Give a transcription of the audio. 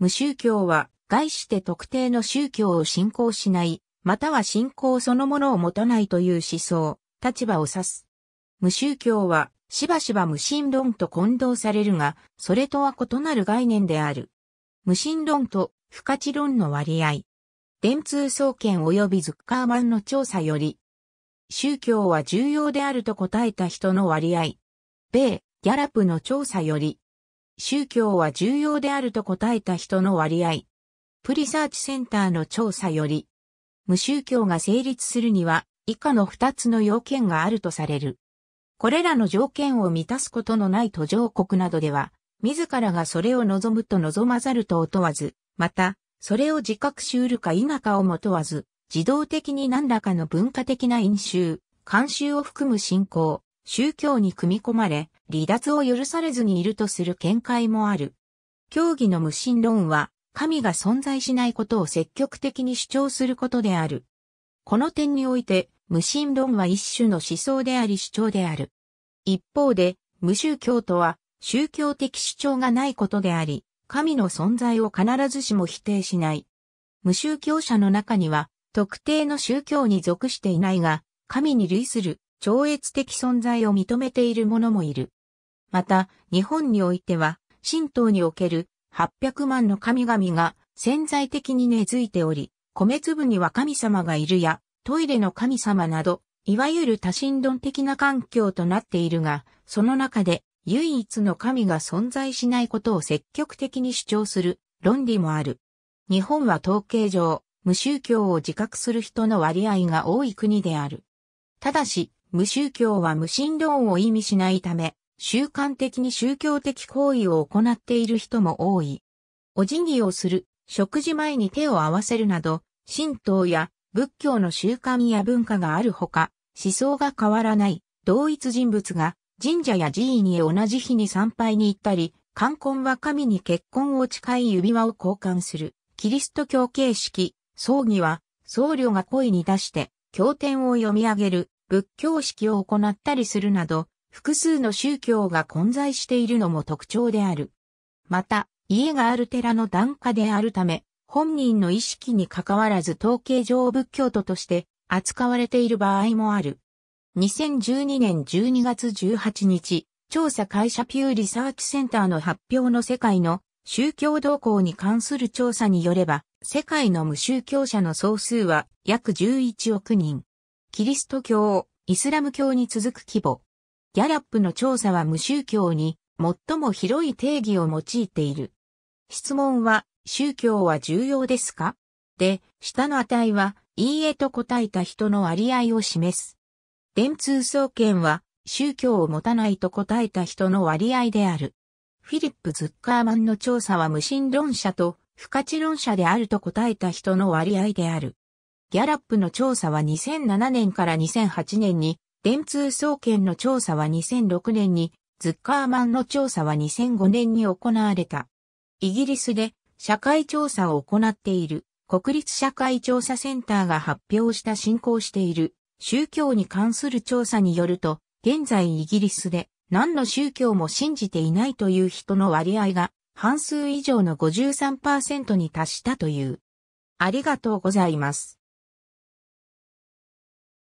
無宗教は、概して特定の宗教を信仰しない、または信仰そのものを持たないという思想、立場を指す。無宗教は、しばしば無神論と混同されるが、それとは異なる概念である。無神論と不可知論の割合。電通総研及びズッカーマンの調査より、宗教は重要であると答えた人の割合。米、ギャラップの調査より、宗教は重要であると答えた人の割合。プリサーチセンターの調査より、無宗教が成立するには以下の2つの要件があるとされる。これらの条件を満たすことのない途上国などでは、自らがそれを望むと望まざるとを問わず、また、それを自覚しうるか否かをも問わず、自動的に何らかの文化的な飲酒、慣習を含む信仰、宗教に組み込まれ、離脱を許されずにいるとする見解もある。教義の無神論は、神が存在しないことを積極的に主張することである。この点において、無神論は一種の思想であり主張である。一方で、無宗教とは、宗教的主張がないことであり、神の存在を必ずしも否定しない。無宗教者の中には、特定の宗教に属していないが、神に類する超越的存在を認めている者もいる。また、日本においては、神道における800万の神々が潜在的に根付いており、米粒には神様がいるや、トイレの神様など、いわゆる多神論的な環境となっているが、その中で唯一の神が存在しないことを積極的に主張する論理もある。日本は統計上、無宗教を自覚する人の割合が多い国である。ただし、無宗教は無神論を意味しないため、習慣的に宗教的行為を行っている人も多い。お辞儀をする、食事前に手を合わせるなど、神道や仏教の習慣や文化があるほか、思想が変わらない同一人物が神社や寺院に同じ日に参拝に行ったり、冠婚は神に結婚を誓い指輪を交換する。キリスト教形式、葬儀は僧侶が声に出して経典を読み上げる仏教式を行ったりするなど、複数の宗教が混在しているのも特徴である。また、家がある寺の檀家であるため、本人の意識に関わらず統計上仏教徒として扱われている場合もある。2012年12月18日、調査会社ピューリサーチセンターの発表の世界の宗教動向に関する調査によれば、世界の無宗教者の総数は約11億人。キリスト教、イスラム教に続く規模。ギャラップの調査は無宗教に最も広い定義を用いている。質問は、宗教は重要ですかで、下の値は、いいえと答えた人の割合を示す。電通総研は、宗教を持たないと答えた人の割合である。フィリップ・ズッカーマンの調査は無神論者と不可知論者であると答えた人の割合である。ギャラップの調査は2007年から2008年に、電通総研の調査は2006年に、ズッカーマンの調査は2005年に行われた。イギリスで社会調査を行っている国立社会調査センターが発表した進行している宗教に関する調査によると、現在イギリスで何の宗教も信じていないという人の割合が半数以上の53%に達したという。ありがとうございます。